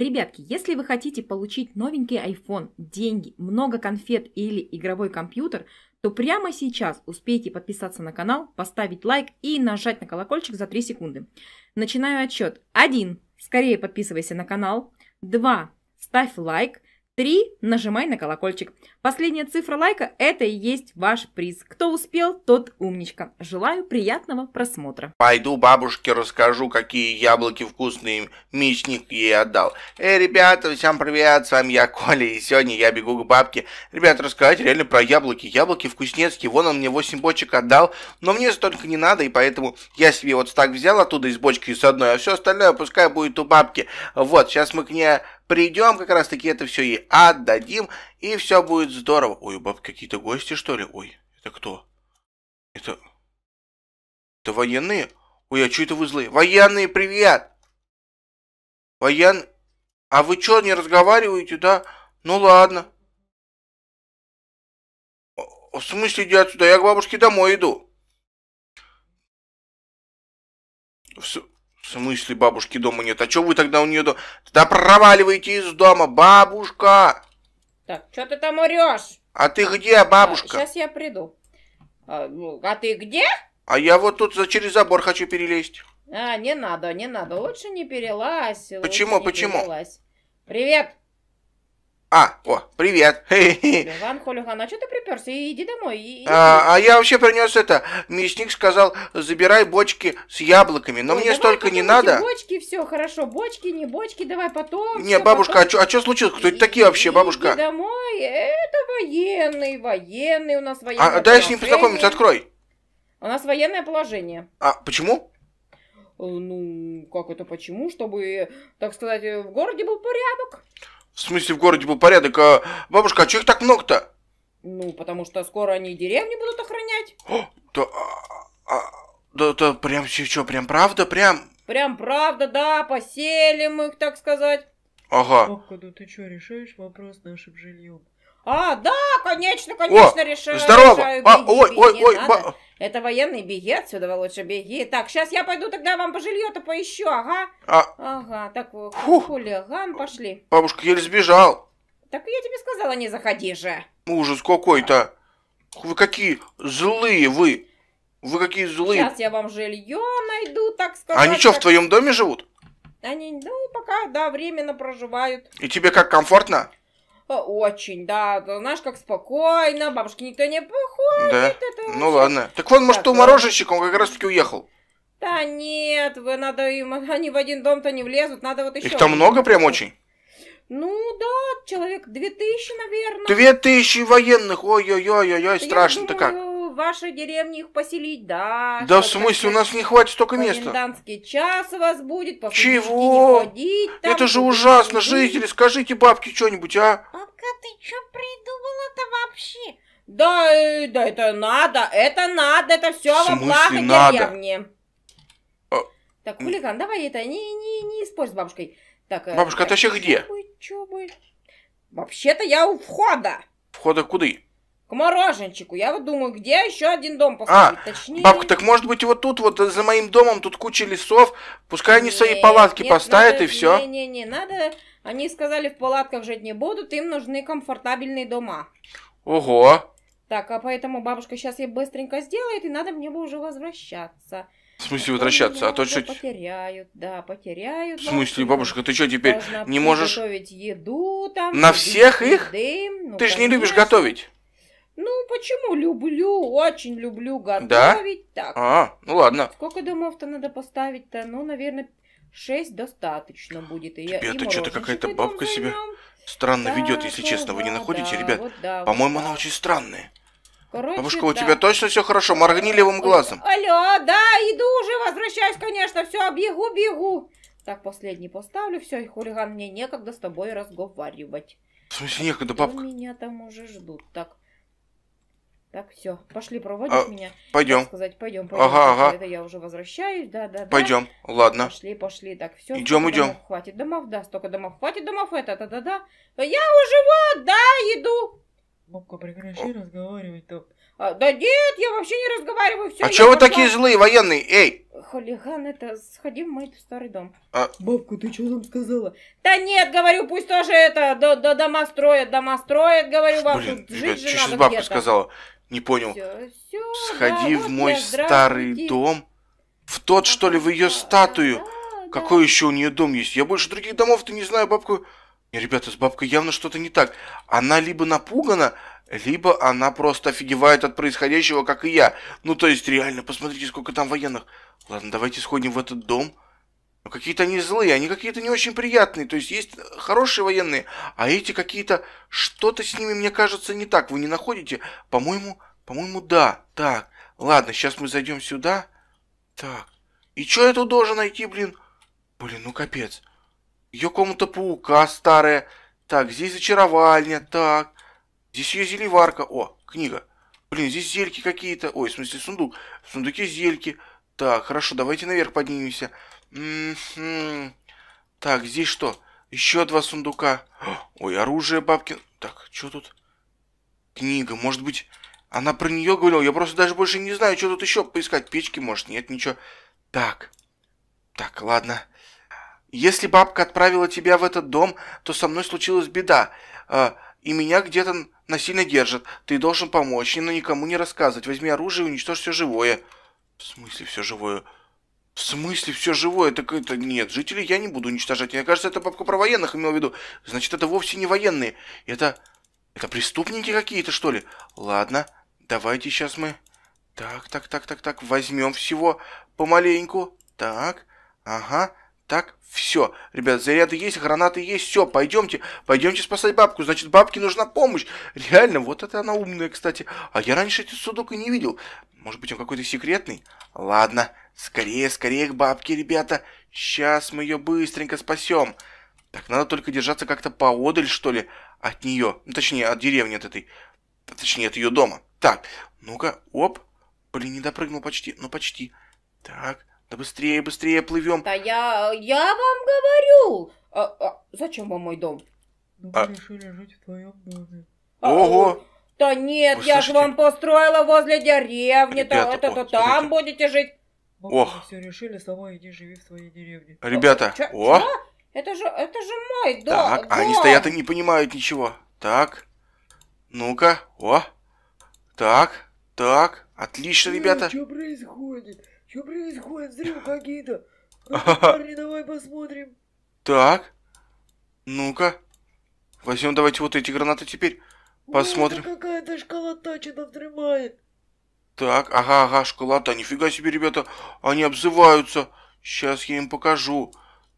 Ребятки, если вы хотите получить новенький iPhone, деньги, много конфет или игровой компьютер, то прямо сейчас успейте подписаться на канал, поставить лайк и нажать на колокольчик за 3 секунды. Начинаю отсчет. 1. Скорее подписывайся на канал. 2. Ставь лайк. 3. Нажимай на колокольчик. Последняя цифра лайка – это и есть ваш приз. Кто успел, тот умничка. Желаю приятного просмотра. Пойду бабушке расскажу, какие яблоки вкусные Мечник ей отдал. Эй, ребята, всем привет, с вами я, Коля, и сегодня я бегу к бабке. Ребята, рассказать реально про яблоки. Яблоки вкуснецкие, вон он мне 8 бочек отдал, но мне столько не надо, и поэтому я себе вот так взял оттуда из бочки с одной, а все остальное пускай будет у бабки. Вот, сейчас мы к ней придем, как раз таки это все и отдадим. И все будет здорово. Ой, у бабки какие-то гости, что ли? Ой, это кто? Это... Это военные? Ой, а что это вы злые? Военные, привет! Воен... А вы что, не разговариваете, да? Ну ладно. В смысле иди отсюда? Я к бабушке домой иду. В, с... в смысле бабушки дома нет? А что вы тогда у нее дома? да проваливайте из дома, бабушка! Так, что ты там орешь? А ты где, бабушка? Сейчас я приду. А, ну, а, ты где? А я вот тут за, через забор хочу перелезть. А, не надо, не надо. Лучше не перелазь. Почему, почему? Перелазь. Привет. А, о, привет. Иван Холюган, а что ты приперся? Иди домой. Иди. А, а я вообще принес это. Мясник сказал, забирай бочки с яблоками. Но Ой, мне столько не надо. Бочки, все, хорошо. Бочки, не бочки, давай потом. Не, бабушка, а потом. а что а случилось? Кто это такие вообще, бабушка? Иди домой. Это военный, военный у нас военный. А дай с ним познакомиться, открой. У нас военное положение. А почему? Э, ну, как это почему? Чтобы, так сказать, в городе был порядок. В смысле, в городе был порядок? А, бабушка, а чего их так много-то? Ну, потому что скоро они деревни будут охранять. О, да, а, а, да, да, прям что, прям правда, прям? Прям правда, да, поселим их, так сказать. Ага. Ох, ну ты что, решаешь вопрос с нашим жильем? А, да, конечно, конечно, решаю. Здорово. Решаю, беги, а, беги, ой, ой, ба... Это военный, беги отсюда, лучше беги. Так, сейчас я пойду тогда вам по жилью-то поищу, ага. А... Ага, так, э, хулиган, пошли. Бабушка еле сбежал. Так я тебе сказала, не заходи же. Ужас какой-то. Вы какие злые вы. Вы какие злые. Сейчас я вам жилье найду, так сказать. Они что, в твоем доме живут? Они, ну, пока, да, временно проживают. И тебе как комфортно? очень, да, знаешь, как спокойно, бабушки никто не походит. Да. Это ну ладно. Так вон, может, у мороженщика он как раз-таки уехал. Да нет, вы надо им, они в один дом-то не влезут, надо вот еще. Их там много прям очень? Ну да, человек две тысячи, наверное. Две тысячи военных, ой-ой-ой-ой, страшно-то как в вашей деревне их поселить, да. Да в смысле, у нас не хватит столько места. Комендантский час у вас будет, по Чего? Ходить, Это же ужасно, жители, скажите бабке что-нибудь, а? Бабка, ты что придумала-то вообще? Да, э, да, это надо, это надо, это все во благо надо? деревни. А... Так, хулиган, давай это, не, не, не используй с бабушкой. Так, э, Бабушка, так, ты э, вообще где? Вообще-то я у входа. Входа куда? К мороженчику. Я вот думаю, где еще один дом а, построить? А, Точнее... бабка, так может быть вот тут, вот за моим домом, тут куча лесов. Пускай они нет, свои палатки нет, поставят надо, и все. Не-не-не, надо... Они сказали, в палатках жить не будут, им нужны комфортабельные дома. Ого. Так, а поэтому бабушка сейчас ей быстренько сделает, и надо мне бы уже возвращаться. В смысле возвращаться? А то что... Потеряют, да, потеряют. В смысле, бабушка, ты что теперь не можешь... готовить еду там. На всех их? Ну, ты же не любишь готовить. Ну, почему люблю, очень люблю готовить. Да? Так. А, ну ладно. Сколько домов-то надо поставить-то? Ну, наверное, шесть достаточно будет. И Тебе это что-то какая-то бабка себе странно да, ведет, если честно. Вы не находите, да, ребят? Вот, да, По-моему, вот, она да. очень странная. Короче, Бабушка, да. у тебя точно все хорошо? Моргни левым глазом. Алло, да, иду уже, возвращаюсь, конечно, все, бегу, бегу. Так, последний поставлю, все, и хулиган, мне некогда с тобой разговаривать. В смысле некогда, бабка? Что меня там уже ждут, так. Так, все, пошли проводить а, меня. Пойдем. Сказать, пойдем, пойдем. Ага, ага. Это я уже возвращаюсь, да, да, да. Пойдем, ладно. Пошли, пошли, так, все. Идем, идем. хватит домов, да, столько домов, хватит домов, это, да, да, да. Я уже вот, да, иду. Бабка, прекращи О. разговаривать то. А, да нет, я вообще не разговариваю, все. А чего вы пошла... такие злые, военные, эй? Хулиган, это, сходи в мой старый дом. А... Бабка, ты что там сказала? Да нет, говорю, пусть тоже это, да, да, дома строят, дома строят, говорю, вам Блин, тут ребят, жить же надо бабка сказала? Не понял. Все, все, Сходи да, в мой старый дом. В тот, что ли, в ее статую. Да, Какой да. еще у нее дом есть? Я больше других домов-то не знаю, бабка. Ребята, с бабкой явно что-то не так. Она либо напугана, либо она просто офигевает от происходящего, как и я. Ну, то есть, реально, посмотрите, сколько там военных. Ладно, давайте сходим в этот дом но какие-то они злые, они какие-то не очень приятные. То есть есть хорошие военные, а эти какие-то... Что-то с ними, мне кажется, не так. Вы не находите? По-моему, по-моему, да. Так, ладно, сейчас мы зайдем сюда. Так. И что я тут должен найти, блин? Блин, ну капец. Ее комната паука старая. Так, здесь зачаровальня. Так. Здесь ее зелеварка. О, книга. Блин, здесь зельки какие-то. Ой, в смысле сундук. В сундуке зельки. Так, хорошо, давайте наверх поднимемся. М -м Так, здесь что? Еще два сундука. Ой, оружие бабки. Так, что тут? Книга, может быть... Она про нее говорила, я просто даже больше не знаю, что тут еще поискать. Печки, может, нет, ничего. Так, так, ладно. Если бабка отправила тебя в этот дом, то со мной случилась беда. Э, и меня где-то насильно держат. Ты должен помочь, но никому не рассказывать. Возьми оружие и уничтожь все живое. В смысле все живое? В смысле, все живое? Так это нет, жителей я не буду уничтожать. Мне кажется, это папка про военных имел в виду. Значит, это вовсе не военные. Это... Это преступники какие-то, что ли? Ладно, давайте сейчас мы... Так, так, так, так, так, возьмем всего помаленьку. Так, ага. Так, все, ребят, заряды есть, гранаты есть, все, пойдемте, пойдемте спасать бабку, значит, бабке нужна помощь. Реально, вот это она умная, кстати. А я раньше этот судок и не видел. Может быть, он какой-то секретный? Ладно, скорее, скорее к бабке, ребята. Сейчас мы ее быстренько спасем. Так, надо только держаться как-то поодаль, что ли, от нее. Ну, точнее, от деревни от этой. Точнее, от ее дома. Так, ну-ка, оп. Блин, не допрыгнул почти, ну почти. Так, да быстрее, быстрее плывем. Да я, я вам говорю. А, а, зачем вам мой дом? Мы ну, а... решили жить в твоем доме. А, Ого! Да нет, Вы я же вам построила возле деревни, Ребята, то, это, то там будете жить. Ох. все решили, сама иди живи в своей деревне. А, ребята, Ч- о! Чё? Это же, это же мой дом. Так, а дом. они стоят и не понимают ничего. Так, ну-ка, о, так, так, отлично, ребята. Что происходит? Что происходит? Взрывы какие-то. Ну, парни, давай посмотрим. Так. Ну-ка. Возьмем давайте вот эти гранаты теперь. Посмотрим. какая-то школота что-то взрывает. Так, ага, ага, школота. Нифига себе, ребята. Они обзываются. Сейчас я им покажу.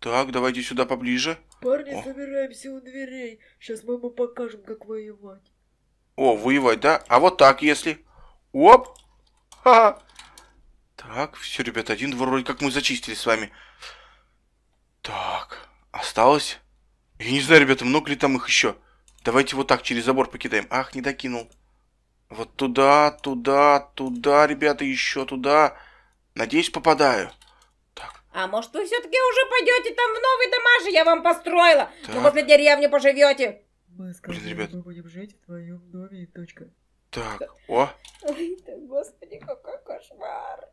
Так, давайте сюда поближе. Парни, О. собираемся у дверей. Сейчас мы ему покажем, как воевать. О, воевать, да? А вот так, если... Оп! Ха-ха! Так, все, ребята, один двор вроде как мы зачистили с вами. Так, осталось... Я не знаю, ребята, много ли там их еще. Давайте вот так через забор покидаем. Ах, не докинул. Вот туда, туда, туда, ребята, еще туда. Надеюсь, попадаю. Так. А может, вы все-таки уже пойдете там в новый дома же я вам построила? Так. Вы возле деревни поживете. Мы сказали, Блин, ребят. мы будем жить в твоем доме точка. Так, о. Ой, да, господи, какой кошмар.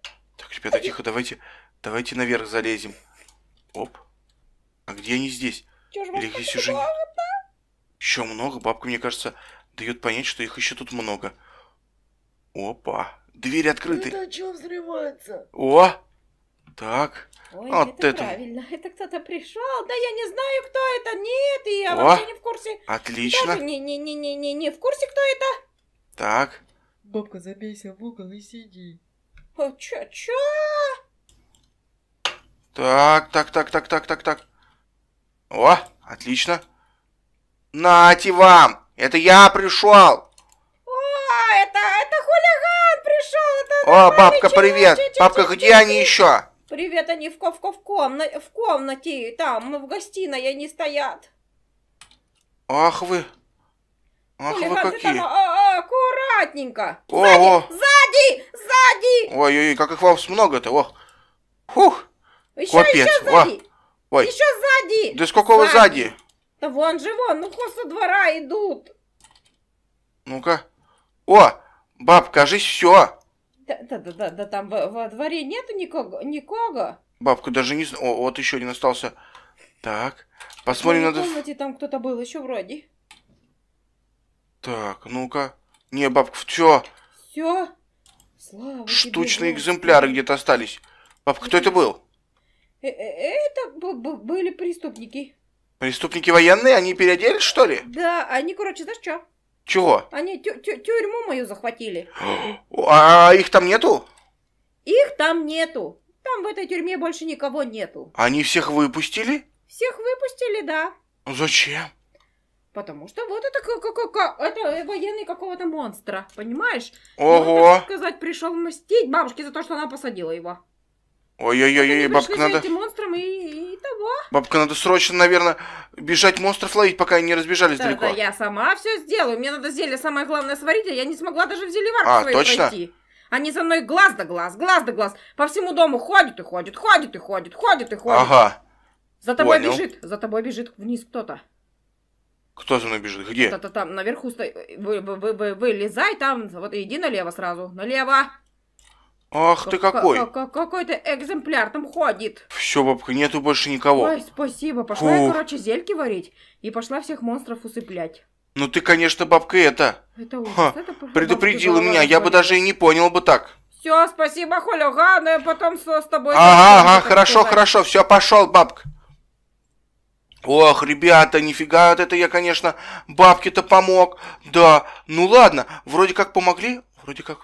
Ребята, тихо, давайте, давайте наверх залезем. Оп. А где они здесь? Или их здесь уже не... Еще много. Бабка, мне кажется, дает понять, что их еще тут много. Опа. Двери открыты. Это ну что взрывается? О! Так. Ой, вот а, это, это правильно. Это кто-то пришел. Да я не знаю, кто это. Нет, я О, вообще не в курсе. Отлично. Даже не, не, не, не, не, не в курсе, кто это. Так. Бабка, забейся в угол и сиди. Э, чё, чё? Так, так, так, так, так, так, так. О, отлично. Нате вам! Это я пришел! О, это, это хулиган пришел! Это О, бабка, человек. привет! Че, че, бабка, че, где они еще? Привет, они в, в, в, комна в комнате, там, в гостиной они стоят. Ах вы, Ах, а ты там а, а, аккуратненько. Ого. Сзади, сзади, сзади. Ой-ой-ой, как их вас много-то, ох. Фух. Еще, Капец. еще сзади. О. Ой. Еще сзади. Да сколько вы сзади? Да вон же вон, ну хоть со двора идут. Ну-ка. О, баб, кажись, все. Да, да, да, да, там во, во дворе нету никого, никого. Бабка даже не знаю. О, вот еще один остался. Так, посмотрим, надо... В комнате там кто-то был еще вроде. Так, ну-ка. Не, бабка, все. Все? Слава Штучные тебе, экземпляры где-то остались. Бабка, кто это был? Э, э, это были преступники. Преступники военные? Они переоделись, что ли? Да, они, короче, знаешь, что? Чего? Они тю тю тюрьму мою захватили. А их там нету? Их там нету. Там в этой тюрьме больше никого нету. Они всех выпустили? Всех выпустили, да. Зачем? Потому что вот это, как, как, как, это э, военный какого-то монстра, понимаешь? Ну, Ого! он, так сказать, пришел мстить бабушке за то, что она посадила его. Ой-ой-ой, бабка надо... монстром и, и того. Бабка, надо срочно, наверное, бежать монстров ловить, пока они не разбежались да, далеко. Да, я сама все сделаю. Мне надо зелье самое главное сварить, а я не смогла даже в зелеварку а, свою точно? пройти. Они за мной глаз да глаз, глаз да глаз. По всему дому ходит и ходит, ходит и ходит, ходит и ходит. Ага. За тобой Понял. бежит, за тобой бежит вниз кто-то. Кто за мной бежит? Где? Та там наверху стоит. Вы, вы, вы, вы, вылезай там. Вот иди налево сразу. Налево. Ах ты какой! Какой-то экземпляр там ходит. Все, бабка, нету больше никого. Ой, спасибо. Пошла Фух. я, короче, зельки варить. И пошла всех монстров усыплять. Ну ты, конечно, бабка, это... Это ужас. предупредила меня, я бы даже и не понял бы так. Все, спасибо, Холюга, но ну я потом с, с тобой... Ага, ага, хорошо, сказать. хорошо, все, пошел, бабка. Ох, ребята, нифига от это я, конечно, бабке-то помог. Да, ну ладно, вроде как помогли, вроде как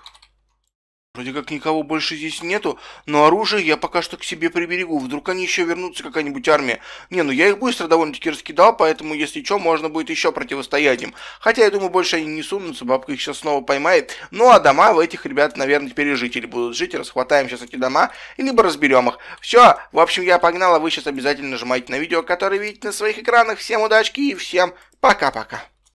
Вроде как никого больше здесь нету, но оружие я пока что к себе приберегу. Вдруг они еще вернутся, какая-нибудь армия. Не, ну я их быстро довольно-таки раскидал, поэтому, если что, можно будет еще противостоять им. Хотя, я думаю, больше они не сунутся, бабка их сейчас снова поймает. Ну, а дома в этих ребят, наверное, теперь и жители будут жить. Расхватаем сейчас эти дома, либо разберем их. Все, в общем, я погнал, а вы сейчас обязательно нажимайте на видео, которое видите на своих экранах. Всем удачки и всем пока-пока.